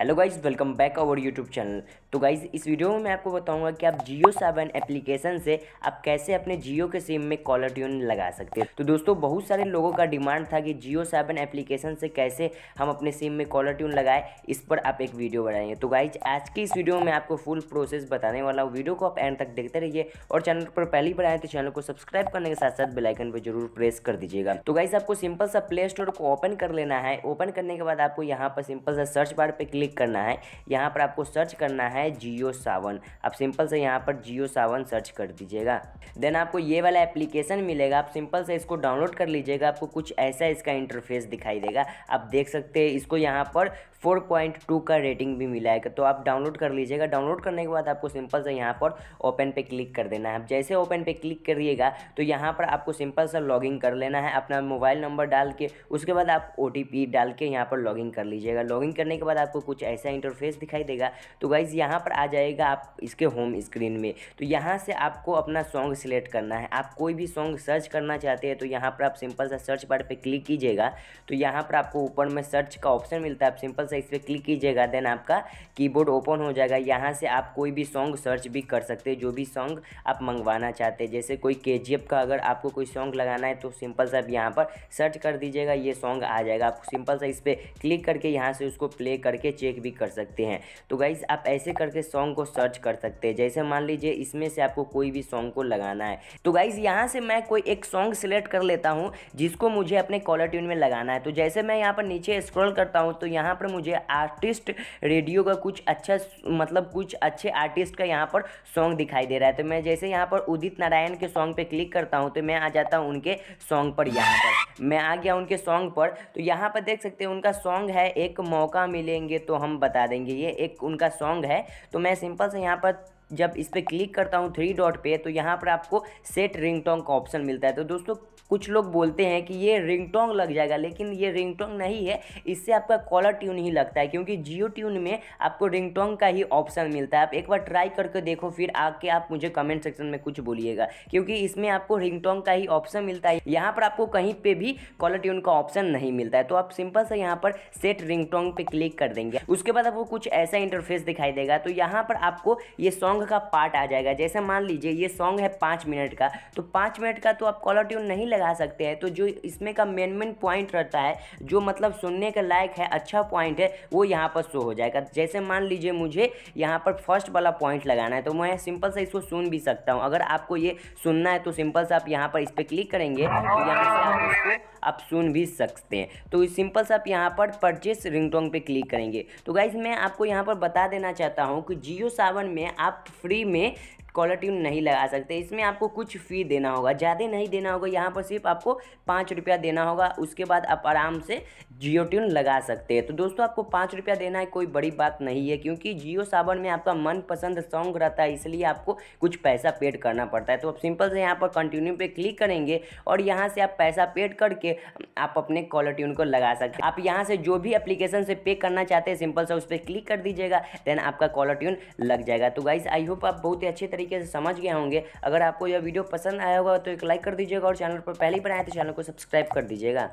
hello guys welcome back our YouTube channel तो guys इस video में मैं आपको बताऊंगा कि आप जियो सेवन एप्लीकेशन से आप कैसे अपने जियो के सिम में कॉलर ट्यून लगा सकते हैं तो दोस्तों बहुत सारे लोगों का डिमांड था कि जियो सेवन एप्लीकेशन से कैसे हम अपने सिम में कॉलर ट्यून लगाए इस पर आप एक वीडियो बनाएंगे तो गाइज आज की इस वीडियो में आपको फुल प्रोसेस बताने वाला हूँ वीडियो को आप एंड तक देखते रहिए और चैनल पर पहली बार आए तो चैनल को सब्सक्राइब करने के साथ साथ बेलाइकन पर जरूर प्रेस कर दीजिएगा तो गाइज आपको सिंपल सा प्ले स्टोर को ओपन कर लेना है ओपन करने के बाद आपको यहाँ पर सिंपल सा सर्च बार पर क्लिक क्लिक करना है यहाँ पर आपको सर्च करना है जियो सावन आप सिंपल से यहाँ पर जियो सावन सर्च कर दीजिएगा देन आपको ये वाला एप्लीकेशन मिलेगा आप सिंपल से इसको डाउनलोड कर लीजिएगा आपको कुछ ऐसा इसका इंटरफेस दिखाई देगा आप देख सकते हैं इसको यहाँ पर फोर पॉइंट टू का रेटिंग भी मिला है तो आप डाउनलोड कर लीजिएगा डाउनलोड करने के बाद आपको सिंपल से यहाँ पर ओपन पे क्लिक कर देना है आप जैसे ओपन पे क्लिक करिएगा तो यहाँ पर आपको सिंपल सा लॉगिन कर लेना है अपना मोबाइल नंबर डाल के उसके बाद आप ओ डाल के यहाँ पर लॉगिंग कर लीजिएगा लॉगिन करने के बाद आपको कुछ ऐसा इंटरफेस दिखाई देगा तो गाइज़ यहाँ पर आ जाएगा आप इसके होम स्क्रीन में तो यहाँ से आपको अपना सॉन्ग सिलेक्ट करना है आप कोई भी सॉन्ग सर्च करना चाहते हैं तो यहाँ पर आप सिंपल सा सर्च बार पर क्लिक कीजिएगा तो यहाँ पर आपको ऊपर में सर्च का ऑप्शन मिलता है आप सिंपल है इस पर क्लिक कीजिएगा देन आपका कीबोर्ड ओपन हो जाएगा यहाँ से आप कोई भी सॉन्ग सर्च भी कर सकते हैं जो भी सॉन्ग आप मंगवाना चाहते हैं जैसे कोई के का अगर आपको कोई सॉन्ग लगाना है तो सिंपल सा आप यहाँ पर सर्च कर दीजिएगा ये सॉन्ग आ जाएगा आप सिंपल सा इस पर क्लिक करके यहाँ से उसको प्ले करके चेक भी कर सकते हैं तो गाइज आप ऐसे करके सॉन्ग को सर्च कर सकते हैं जैसे मान लीजिए इसमें से आपको कोई भी सॉन्ग को लगाना है तो गाइज यहाँ से मैं कोई एक सॉन्ग सिलेक्ट कर लेता हूँ जिसको मुझे अपने कॉलर ट्यून में लगाना है तो जैसे मैं यहाँ पर नीचे स्क्रॉल करता हूँ तो यहाँ पर मुझे आर्टिस्ट रेडियो का कुछ अच्छा मतलब कुछ अच्छे आर्टिस्ट का यहाँ पर सॉन्ग दिखाई दे रहा है तो मैं जैसे यहाँ पर उदित नारायण के सॉन्ग पर क्लिक करता हूँ तो मैं आ जाता हूँ उनके सॉन्ग पर यहाँ पर मैं आ गया उनके सॉन्ग पर तो यहाँ पर देख सकते हैं उनका सॉन्ग है एक मौका मिलेंगे तो हम बता देंगे ये एक उनका सॉन्ग है तो मैं सिंपल से यहाँ पर जब इस पर क्लिक करता हूँ थ्री डॉट पे तो यहाँ पर आपको सेट टोंग का ऑप्शन मिलता है तो दोस्तों कुछ लोग बोलते हैं कि ये टोंग लग जाएगा लेकिन ये टोंग नहीं है इससे आपका कॉलर ट्यून ही लगता है क्योंकि जियो ट्यून में आपको टोंग का ही ऑप्शन मिलता है आप एक बार ट्राई करके देखो फिर आके आप मुझे कमेंट सेक्शन में कुछ बोलिएगा क्योंकि इसमें आपको टोंग का ही ऑप्शन मिलता है यहाँ पर आपको कहीं पर भी कॉलर ट्यून का ऑप्शन नहीं मिलता है तो आप सिंपल से यहाँ पर सेट रिंगटोन पर क्लिक कर देंगे उसके बाद आपको कुछ ऐसा इंटरफेस दिखाई देगा तो यहाँ पर आपको ये सॉन्ग सॉन्ग का पार्ट आ जाएगा जैसे मान लीजिए ये सॉन्ग है पाँच मिनट का तो पाँच मिनट का तो आप कॉलर ट्यून नहीं लगा सकते हैं तो जो इसमें का मेन मेन पॉइंट रहता है जो मतलब सुनने के लायक है अच्छा पॉइंट है वो यहाँ पर शो हो जाएगा जैसे मान लीजिए मुझे यहाँ पर फर्स्ट वाला पॉइंट लगाना है तो मैं सिंपल से इसको सुन भी सकता हूँ अगर आपको ये सुनना है तो सिंपल से आप यहाँ पर इस पर क्लिक करेंगे तो यहाँ से आप इसको आप सुन भी सकते हैं तो सिंपल से आप यहाँ पर परचेस रिंगटोन पे क्लिक करेंगे तो गाइज मैं आपको यहाँ पर बता देना चाहता हूँ कि जियो सावन में आप फ्री में कॉलर ट्यून नहीं लगा सकते इसमें आपको कुछ फ़ी देना होगा ज़्यादा नहीं देना होगा यहाँ पर सिर्फ आपको पाँच रुपया देना होगा उसके बाद आप आराम से जियो ट्यून लगा सकते हैं तो दोस्तों आपको पाँच रुपया देना है कोई बड़ी बात नहीं है क्योंकि जियो सावन में आपका मनपसंद सॉन्ग रहता है इसलिए आपको कुछ पैसा पेड करना पड़ता है तो आप सिंपल से यहाँ पर कंटिन्यू पे क्लिक करेंगे और यहाँ से आप पैसा पेड करके आप अपने कॉलर ट्यून को लगा सकते आप यहाँ से जो भी अप्लीकेशन से पे करना चाहते हैं सिंपल से उस पर क्लिक कर दीजिएगा देन आपका कॉलर ट्यून लग जाएगा तो गाइज आई होप आप बहुत ही अच्छे तरीके से समझ गए होंगे अगर आपको यह वीडियो पसंद आया होगा तो एक लाइक कर दीजिएगा और चैनल पर पहली बार आए तो चैनल को सब्सक्राइब कर दीजिएगा